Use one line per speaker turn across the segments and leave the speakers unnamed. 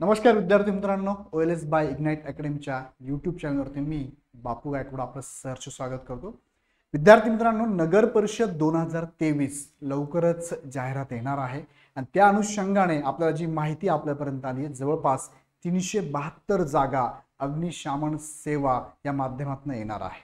नमस्कार विद्यार्थी मित्रांनो O L S by ignite अकॅडमीच्या यूट्यूब चॅनलवरती मी बापू गायकवाड आपलं सहर्ष स्वागत करतो विद्यार्थी मित्रांनो नगर परिषद दोन हजार तेवीस लवकरच जाहिरात येणार आहे आणि त्या अनुषंगाने आपल्याला जी माहिती आपल्यापर्यंत आली आहे जवळपास तीनशे बहात्तर जागा अग्निशामन सेवा या माध्यमातून येणार आहे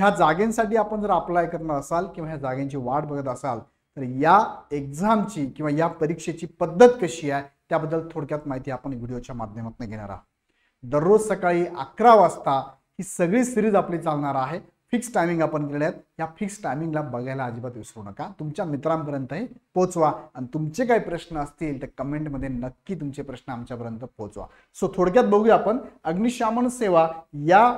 ह्या जागेंसाठी आपण जर अप्लाय करणार असाल किंवा ह्या जागेंची वाट बघत असाल तर या एक्झामची किंवा या परीक्षेची पद्धत कशी आहे त्याबद्दल थोडक्यात माहिती आपण व्हिडिओच्या माध्यमातून घेणार आहोत दररोज सकाळी अकरा वाजता ही सगळी सिरीज आपली चालणार आहे फिक्स टायमिंग आपण केले आहेत या फिक्स टायमिंगला बघायला अजिबात विसरू नका तुमच्या मित्रांपर्यंत हे पोचवा आणि तुमचे काही प्रश्न असतील तर कमेंटमध्ये नक्की तुमचे प्रश्न आमच्यापर्यंत पोचवा सो थोडक्यात बघूया आपण अग्निशामन सेवा या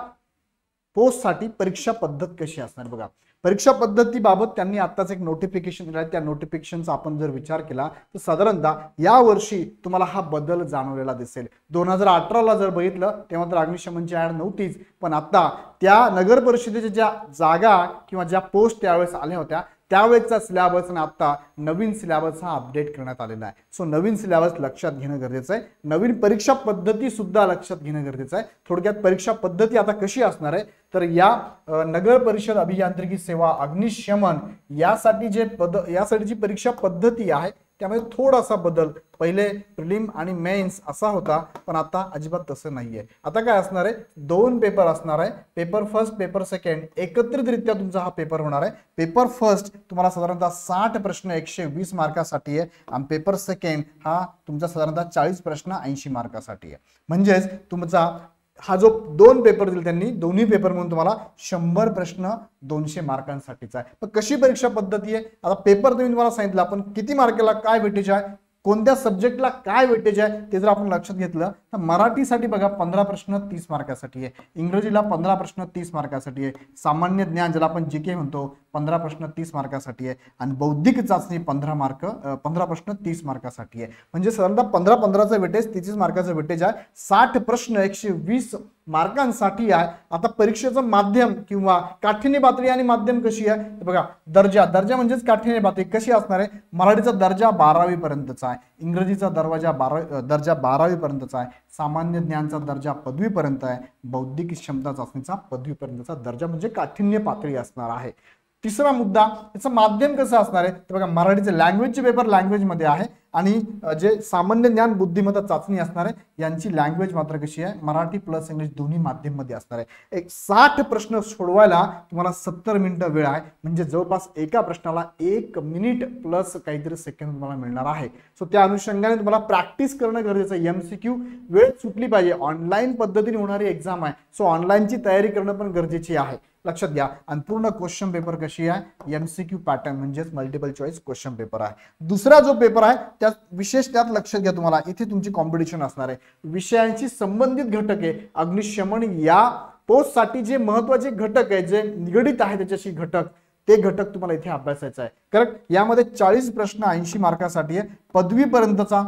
पोस्टसाठी परीक्षा पद्धत कशी असणार बघा परीक्षा पद्धतीबाबत त्यांनी आत्ताच एक नोटिफिकेशन आहे त्या नोटिफिकेशनचा आपण जर विचार केला तर साधारणतः या वर्षी तुम्हाला हा बदल जाणवलेला दिसेल दोन हजार अठराला जर बघितलं तेव्हा तर अग्निशमनची ॲड नव्हतीच पण आता त्या नगर परिषदेच्या ज्या जागा किंवा ज्या पोस्ट त्यावेळेस आल्या होत्या त्यावेळेचा सिलॅबस आणि आता नवीन सिलॅबस हा अपडेट करण्यात आलेला आहे सो नवीन सिलॅबस लक्षात घेणं गरजेचं आहे नवीन परीक्षा पद्धती सुद्धा लक्षात घेणं गरजेचं आहे थोडक्यात परीक्षा पद्धती आता कशी असणार आहे तर या नगर परिषद अभियांत्रिकी सेवा अग्निशमन यासाठी जे पद यासाठी जी परीक्षा पद्धती आहे त्यामुळे थोडासा बदल पहिले प्रिलिम आणि मेन्स असा होता पण आता अजिबात तसं नाही आहे आता काय असणार आहे दोन पेपर असणार आहे पेपर फर्स्ट पेपर सेकंड एकत्रितरित्या तुमचा हा पेपर होणार आहे पेपर फर्स्ट तुम्हाला साधारणतः साठ प्रश्न एकशे वीस मार्कासाठी आहे आणि पेपर सेकंड हा तुमचा साधारणतः चाळीस प्रश्न ऐंशी मार्कासाठी आहे म्हणजेच तुमचा हा जो दोन पेपर दिला त्यांनी दोन्ही पेपर म्हणून तुम्हाला शंभर प्रश्न दोनशे मार्कांसाठीचा आहे पण कशी परीक्षा पद्धती आहे आता पेपर तुम्ही तुम्हाला सांगितलं आपण किती मार्केला काय भेटीचे आहे कोणत्या सब्जेक्टला काय वेटेज आहे ते जर आपण लक्षात घेतलं तर मराठीसाठी बघा पंधरा प्रश्न तीस मार्कासाठी आहे इंग्रजीला पंधरा प्रश्न तीस मार्कासाठी आहे सामान्य ज्ञान ज्याला आपण जी के म्हणतो पंधरा प्रश्न तीस मार्कासाठी आहे आणि बौद्धिक चाचणी पंधरा मार्क पंधरा प्रश्न तीस मार्कासाठी आहे म्हणजे साधारणतः पंधरा पंधराचं वेटेज तीस मार्काचं वेटेज आहे साठ प्रश्न एकशे वीस मार्कांसाठी आहे आता परीक्षेचं माध्यम किंवा काठिण्य पातळी आणि माध्यम कशी आहे बघा दर्जा दर्जा म्हणजेच काठिण्य पातळी कशी असणार आहे मराठीचा दर्जा पर्यंतचा आहे इंग्रजीचा दरवाजा बारावी दर्जा पर्यंतचा आहे सामान्य ज्ञानचा दर्जा पदवीपर्यंत आहे बौद्धिक क्षमता चाचणीचा पदवीपर्यंतचा दर्जा म्हणजे काठिण्य पातळी असणार आहे तिसरा मुद्दा याचं माध्यम कसं असणार आहे तर बघा मराठीचे लँग्वेजचे पेपर लँग्वेजमध्ये आहे आणि जे सामान्य ज्ञान बुद्धिमत्ता चाचणी असणार आहे यांची लँग्वेज मात्र कशी आहे मराठी प्लस इंग्लिश दोन्ही माध्यममध्ये असणार आहे एक साठ प्रश्न सोडवायला तुम्हाला सत्तर मिनिटं वेळ आहे म्हणजे जवळपास एका प्रश्नाला एक मिनिट प्लस काहीतरी सेकंद तुम्हाला मिळणार आहे सो त्या अनुषंगाने तुम्हाला प्रॅक्टिस करणं गरजेचं एम सी क्यू वेळ सुटली पाहिजे ऑनलाईन पद्धतीने होणारी एक्झाम आहे सो ऑनलाईनची तयारी करणं पण गरजेची आहे लक्षात घ्या आणि पूर्ण क्वेश्चन पेपर कशी आहे क्यू पॅटर्न म्हणजेच मल्टिपल चॉईस क्वेश्चन पेपर आहे दुसरा जो पेपर आहे त्यात विशेष त्यात लक्षात घ्या तुम्हाला इथे तुमची कॉम्पिटिशन असणार आहे विषयांशी संबंधित घटक आहे अग्निशमन या पोस्टसाठी जे महत्वाचे घटक आहे जे निगडित आहे त्याच्याशी घटक ते घटक तुम्हाला इथे अभ्यासायचं आहे कारण यामध्ये चाळीस प्रश्न ऐंशी मार्कासाठी आहे पदवीपर्यंतचा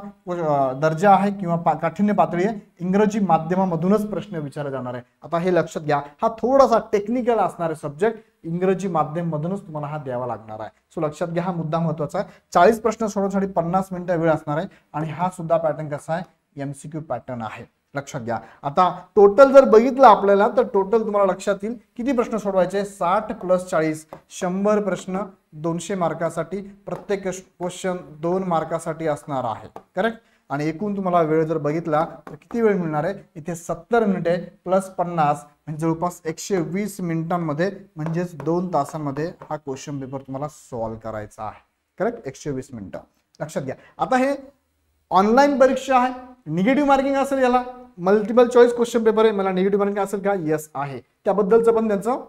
दर्जा आहे किंवा काठीण्य पातळी आहे इंग्रजी माध्यमामधूनच प्रश्न विचारले जाणार आहे आता हे लक्षात घ्या हा थोडासा टेक्निकल असणारे सब्जेक्ट इंग्रजी माध्यममधूनच तुम्हाला हा द्यावा लागणार आहे सो लक्षात घ्या हा मुद्दा महत्वाचा आहे चाळीस प्रश्न सोडवण्यासाठी पन्नास मिनिटं वेळ असणार आहे आणि हा सुद्धा पॅटर्न कसा आहे एमसीक्यू पॅटर्न आहे लक्षात घ्या आता टोटल जर बघितलं आपल्याला तर टोटल तुम्हाला लक्षात येईल किती प्रश्न सोडवायचे साठ प्लस चाळीस शंभर प्रश्न दोनशे मार्कासाठी प्रत्येक क्वेश्चन दोन मार्कासाठी असणार आहे करेक्ट आणि एकूण तुम्हाला वेळ जर बघितला तर किती वेळ मिळणार आहे इथे सत्तर मिनिटे प्लस पन्नास म्हणजे जवळपास एकशे वीस मिनिटांमध्ये म्हणजेच दोन तासांमध्ये हा क्वेश्चन पेपर तुम्हाला सॉल्व करायचा आहे करेक्ट एकशे वीस मिनिटं लक्षात घ्या आता हे ऑनलाईन परीक्षा आहे निगेटिव्ह मार्किंग असेल याला मल्टिपल चॉईस क्वेश्चन पेपर आहे मला निगेटिव्ह मार्किंग असेल का यस आहे त्याबद्दलचं पण त्यांचं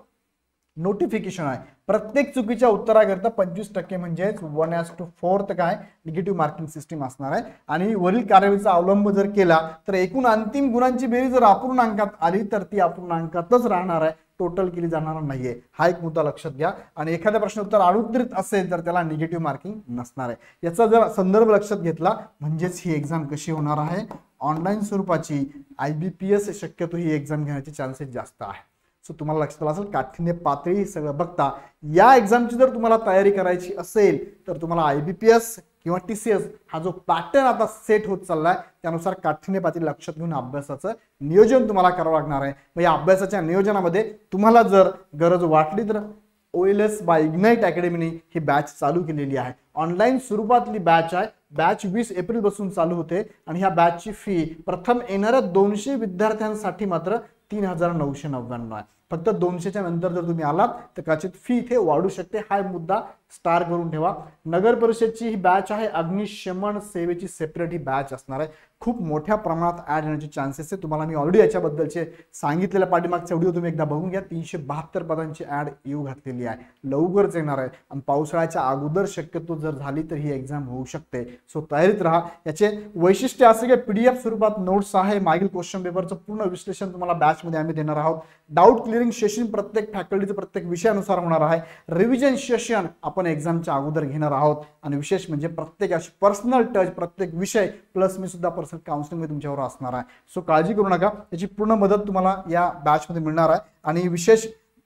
नोटिफिकेशन आहे प्रत्येक चुकीच्या उत्तराकरता पंचवीस टक्के म्हणजेच वन एस टू फोर्थ काय निगेटिव्ह मार्किंग सिस्टीम असणार आहे आणि वरील कार्यवाहीचा अवलंब जर केला तर एकूण अंतिम गुणांची बेरी जर अपूर्णांकात आली तर ती अपूर्णांकातच राहणार आहे टोटल केली जाणार नाहीये हा एक मुद्दा लक्षात घ्या आणि एखाद्या प्रश्न उत्तर अनुत्तरित असेल तर त्याला निगेटिव्ह मार्किंग नसणार आहे याचा जर संदर्भ लक्षात घेतला म्हणजेच ही एक्झाम कशी होणार आहे ऑनलाईन स्वरूपाची आय बी पी एस शक्यतो ही एक्झाम घेण्याचे चान्सेस जास्त आहे सो तुम्हाला लक्षात आलं असेल काठीण्य पातळी सगळं बघता या एक्झामची जर तुम्हाला तयारी करायची असेल तर तुम्हाला आय बी पी एस किंवा टी सी एस हा जो पॅटर्न आता सेट होत चाललाय त्यानुसार काठिण्य पातळी लक्षात घेऊन अभ्यासाचं नियोजन तुम्हाला करावं लागणार आहे मग या अभ्यासाच्या नियोजनामध्ये तुम्हाला जर गरज वाटली तर O L S by ignite अकॅडमीने ही बॅच चालू केलेली आहे ऑनलाईन स्वरूपातली बॅच आहे बॅच वीस एप्रिल पासून चालू होते आणि ह्या बॅचची फी प्रथम येणाऱ्या दोनशे विद्यार्थ्यांसाठी मात्र तीन हजार नऊशे नव्याण्णव आहे फक्त दोनशेच्या नंतर जर तुम्ही आलात तर कदाचित फी इथे वाढू शकते हा मुद्दा स्टार करून ठेवा नगर परिषदची ही बॅच आहे अग्निशमन सेवेची सेपरेट ही बॅच असणार आहे खूप मोठ्या प्रमाणात ऍड होण्याचे चान्सेस आहे तुम्हाला मी ऑलरेडी याच्याबद्दलचे सांगितलेल्या पाठीमागचे व्हिडिओ तुम्ही एकदा बघून घ्या तीनशे बहात्तर पदांची ऍड येऊ घातलेली आहे लवकरच येणार आहे आणि पावसाळ्याच्या अगोदर शक्यतो जर झाली तर ही एक्झाम होऊ शकते सो तयारीत राहा याचे वैशिष्ट्य असे की पीडीएफ स्वरूपात नोट्स आहे मागील क्वेश्चन पेपरचं पूर्ण विश्लेषण तुम्हाला बॅचमध्ये आम्ही देणार आहोत डाऊट इंजिनिअरिंग सेशन प्रत्येक फॅकल्टीचं प्रत्येक विषयानुसार होणार आहे रिव्हिजन सेशन आपण एक्झामच्या अगोदर घेणार आहोत आणि विशेष म्हणजे प्रत्येक अशी पर्सनल टच प्रत्येक विषय प्लस मी सुद्धा पर्सनल काउन्सिलिंग तुमच्यावर असणार आहे सो काळजी करू नका याची पूर्ण मदत तुम्हाला या बॅचमध्ये मिळणार आहे आणि विशेष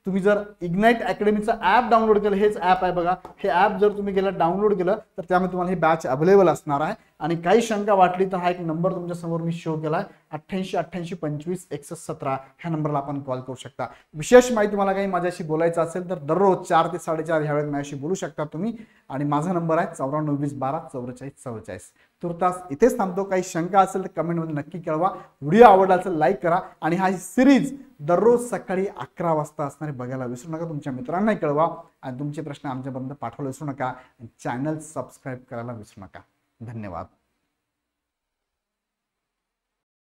तुम्ही जर इग्नाईट अकॅडमीचं ऍप डाउनलोड केलं हेच ऍप आहे बघा हे ऍप जर तुम्ही गेलं डाउनलोड केलं तर त्यामध्ये तुम्हाला हे बॅच अवेलेबल असणार आहे आणि काही शंका वाटली तर हा एक नंबर तुमच्यासमोर मी शो केला आहे अठ्ठ्याऐंशी अठ्ठ्याऐंशी पंचवीस एकसष्ट सतरा ह्या नंबरला आपण कॉल करू शकता विशेष माहिती तुम्हाला काही माझ्याशी बोलायचं असेल तर दररोज चार ते साडेचार ह्या वेळेस माझ्याशी बोलू शकता तुम्ही आणि माझा नंबर आहे चौऱ्याण्णव वीस बारा चौवेचाळीस चौवेचाळीस तुर्तास इथेच थांबतो काही शंका असेल तर कमेंटमध्ये नक्की कळवा व्हिडिओ आवडला असेल लाईक करा आणि हा सिरीज दररोज सकाळी अकरा वाजता असणारे बघायला विसरू नका तुमच्या मित्रांनाही कळवा आणि तुमचे प्रश्न आमच्यापर्यंत पाठवायला विसरू नका चॅनल सबस्क्राईब करायला विसरू नका धन्यवाद